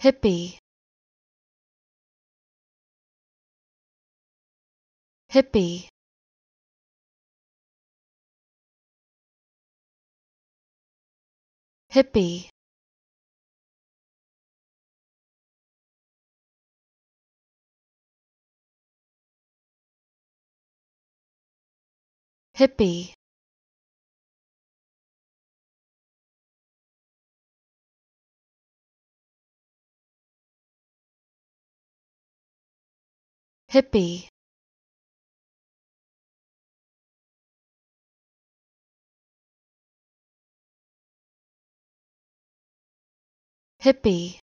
hippie hippie hippie hippie hippie hippie